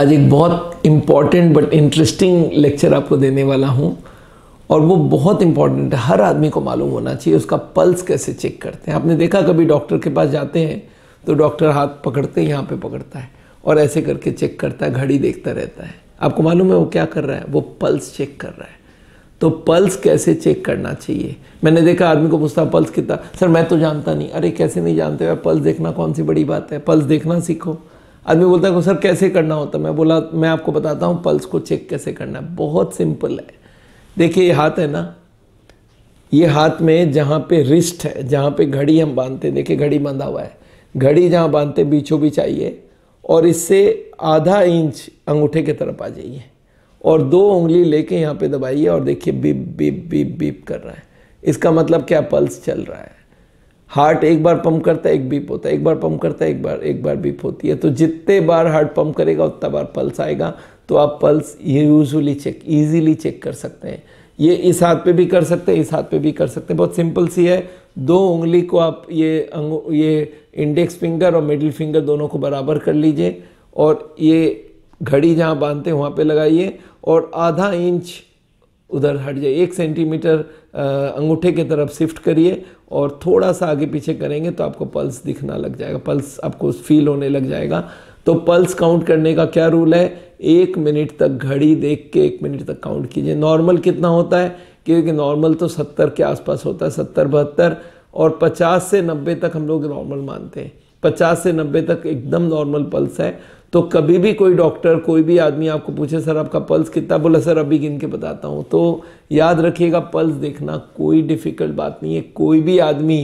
आज एक बहुत इम्पॉर्टेंट बट इंटरेस्टिंग लेक्चर आपको देने वाला हूँ और वो बहुत इंपॉर्टेंट है हर आदमी को मालूम होना चाहिए उसका पल्स कैसे चेक करते हैं आपने देखा कभी डॉक्टर के पास जाते हैं तो डॉक्टर हाथ पकड़ते यहाँ पे पकड़ता है और ऐसे करके चेक करता है घड़ी देखता रहता है आपको मालूम है वो क्या कर रहा है वो पल्स चेक कर रहा है तो पल्स कैसे चेक करना चाहिए मैंने देखा आदमी को पूछता पल्स कितना सर मैं तो जानता नहीं अरे कैसे नहीं जानते पल्स देखना कौन सी बड़ी बात है पल्स देखना सीखो आदमी बोलता है सर कैसे करना होता मैं बोला मैं आपको बताता हूँ पल्स को चेक कैसे करना है बहुत सिंपल है देखिए ये हाथ है ना ये हाथ में जहाँ पे रिस्ट है जहाँ पे घड़ी हम बांधते हैं देखिए घड़ी बांधा हुआ है घड़ी जहाँ बांधते बीचों बीच आइए और इससे आधा इंच अंगूठे की तरफ आ जाइए और दो उंगली लेके यहाँ पे दबाइए और देखिए बीप बीप बीप बीप कर रहा है इसका मतलब क्या पल्स चल रहा है हार्ट एक बार पंप करता है एक बीप होता है एक बार पंप करता है एक बार एक बार बीप होती है तो जितने बार हार्ट पंप करेगा उतना बार पल्स आएगा तो आप पल्स ये चेक ईजीली चेक कर सकते हैं ये इस हाथ पे भी कर सकते हैं इस हाथ पे भी कर सकते हैं बहुत सिंपल सी है दो उंगली को आप ये ये इंडेक्स फिंगर और मिडिल फिंगर दोनों को बराबर कर लीजिए और ये घड़ी जहाँ बांधते हैं वहाँ पे लगाइए और आधा इंच उधर हट जाए एक सेंटीमीटर अंगूठे की तरफ शिफ्ट करिए और थोड़ा सा आगे पीछे करेंगे तो आपको पल्स दिखना लग जाएगा पल्स आपको फील होने लग जाएगा तो पल्स काउंट करने का क्या रूल है एक मिनट तक घड़ी देख के एक मिनट तक काउंट कीजिए नॉर्मल कितना होता है क्योंकि नॉर्मल तो सत्तर के आसपास होता है सत्तर बहत्तर और पचास से नब्बे तक हम लोग नॉर्मल मानते हैं पचास से नब्बे तक एकदम नॉर्मल पल्स है तो कभी भी कोई डॉक्टर कोई भी आदमी आपको पूछे सर आपका पल्स कितना बोला सर अभी गिन के बताता हूँ तो याद रखिएगा पल्स देखना कोई डिफ़िकल्ट बात नहीं है कोई भी आदमी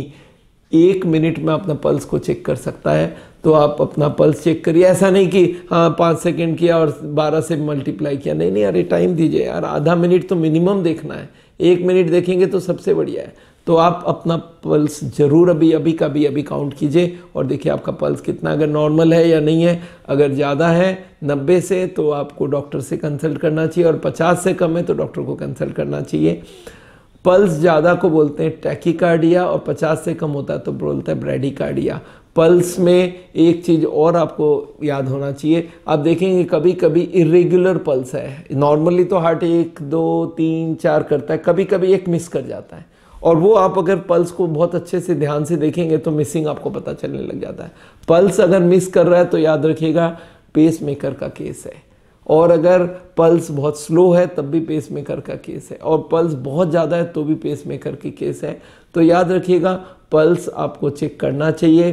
एक मिनट में अपना पल्स को चेक कर सकता है तो आप अपना पल्स चेक करिए ऐसा नहीं कि हाँ पाँच सेकेंड किया और बारह से मल्टीप्लाई किया नहीं नहीं अरे टाइम दीजिए यार आधा मिनट तो मिनिमम देखना है एक मिनट देखेंगे तो सबसे बढ़िया है तो आप अपना पल्स जरूर अभी अभी का भी अभी काउंट कीजिए और देखिए आपका पल्स कितना अगर नॉर्मल है या नहीं है अगर ज़्यादा है 90 से तो आपको डॉक्टर से कंसल्ट करना चाहिए और 50 से कम है तो डॉक्टर को कंसल्ट करना चाहिए पल्स ज़्यादा को बोलते हैं टैकीकार्डिया और 50 से कम होता है तो बोलते हैं ब्रेडिकार्डिया पल्स में एक चीज़ और आपको याद होना चाहिए आप देखेंगे कभी कभी इरेगुलर पल्स है नॉर्मली तो हार्ट एक दो तीन चार करता है कभी कभी एक मिस कर जाता है और वो आप अगर पल्स को बहुत अच्छे से ध्यान से देखेंगे तो मिसिंग आपको पता चलने लग जाता है पल्स अगर मिस कर रहा है तो याद रखिएगा पेस मेकर का केस है और अगर पल्स बहुत स्लो है तब भी पेस मेकर का केस है और पल्स बहुत ज़्यादा है तो भी पेस मेकर की केस है तो याद रखिएगा पल्स आपको चेक करना चाहिए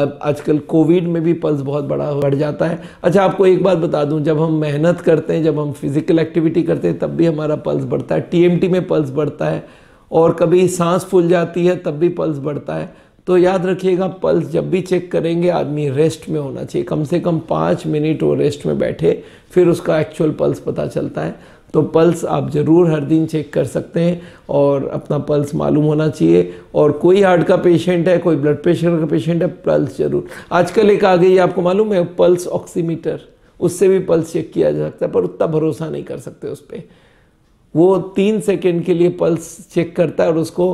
अब आजकल कोविड में भी पल्स बहुत बड़ा बढ़ जाता है अच्छा आपको एक बात बता दूं जब हम मेहनत करते हैं जब हम फिज़िकल एक्टिविटी करते हैं तब भी हमारा पल्स बढ़ता है टीएमटी में पल्स बढ़ता है और कभी सांस फूल जाती है तब भी पल्स बढ़ता है तो याद रखिएगा पल्स जब भी चेक करेंगे आदमी रेस्ट में होना चाहिए कम से कम पाँच मिनट वो रेस्ट में बैठे फिर उसका एक्चुअल पल्स पता चलता है तो पल्स आप ज़रूर हर दिन चेक कर सकते हैं और अपना पल्स मालूम होना चाहिए और कोई हार्ट का पेशेंट है कोई ब्लड प्रेशर का पेशेंट है पल्स ज़रूर आजकल एक आ गई आपको मालूम है पल्स ऑक्सीमीटर उससे भी पल्स चेक किया जा सकता है पर उतना भरोसा नहीं कर सकते उस पर वो तीन सेकेंड के लिए पल्स चेक करता है और उसको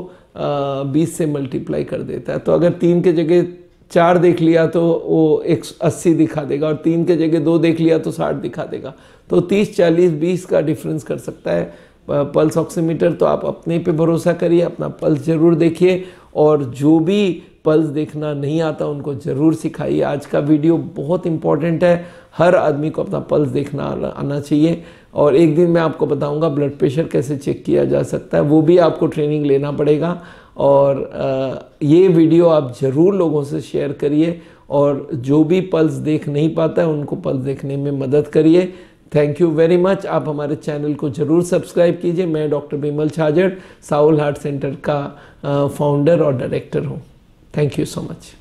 बीस से मल्टीप्लाई कर देता है तो अगर तीन के जगह चार देख लिया तो वो एक अस्सी दिखा देगा और तीन के जगह दो देख लिया तो साठ दिखा देगा तो तीस चालीस बीस का डिफरेंस कर सकता है पल्स ऑक्सीमीटर तो आप अपने पे भरोसा करिए अपना पल्स ज़रूर देखिए और जो भी पल्स देखना नहीं आता उनको ज़रूर सिखाइए आज का वीडियो बहुत इंपॉर्टेंट है हर आदमी को अपना पल्स देखना आना चाहिए और एक दिन मैं आपको बताऊंगा ब्लड प्रेशर कैसे चेक किया जा सकता है वो भी आपको ट्रेनिंग लेना पड़ेगा और ये वीडियो आप ज़रूर लोगों से शेयर करिए और जो भी पल्स देख नहीं पाता है उनको पल्स देखने में मदद करिए थैंक यू वेरी मच आप हमारे चैनल को ज़रूर सब्सक्राइब कीजिए मैं doctor Bimal Chhajer SAAOL heart centre का फाउंडर और डायरेक्टर हूँ थैंक यू सो मच